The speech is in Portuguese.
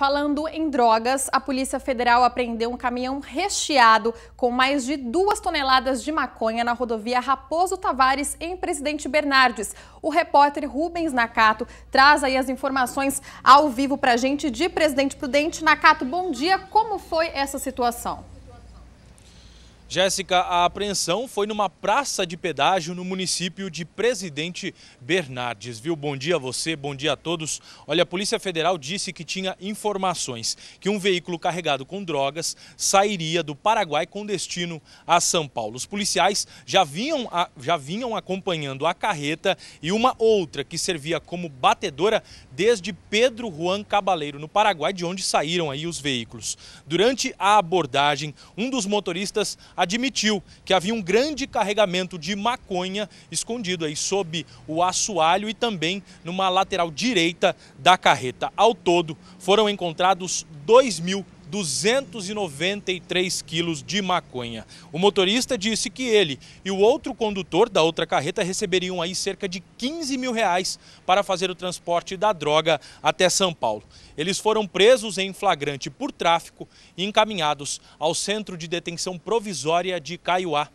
Falando em drogas, a Polícia Federal apreendeu um caminhão recheado com mais de duas toneladas de maconha na rodovia Raposo Tavares, em Presidente Bernardes. O repórter Rubens Nakato traz aí as informações ao vivo para a gente de Presidente Prudente. Nakato, bom dia. Como foi essa situação? Jéssica, a apreensão foi numa praça de pedágio no município de Presidente Bernardes, viu? Bom dia a você, bom dia a todos. Olha, a Polícia Federal disse que tinha informações que um veículo carregado com drogas sairia do Paraguai com destino a São Paulo. Os policiais já vinham, a, já vinham acompanhando a carreta e uma outra que servia como batedora desde Pedro Juan Cabaleiro, no Paraguai, de onde saíram aí os veículos. Durante a abordagem, um dos motoristas admitiu que havia um grande carregamento de maconha escondido aí sob o assoalho e também numa lateral direita da carreta. Ao todo, foram encontrados 2 mil 293 quilos de maconha. O motorista disse que ele e o outro condutor da outra carreta receberiam aí cerca de 15 mil reais para fazer o transporte da droga até São Paulo. Eles foram presos em flagrante por tráfico e encaminhados ao Centro de Detenção Provisória de Caiuá.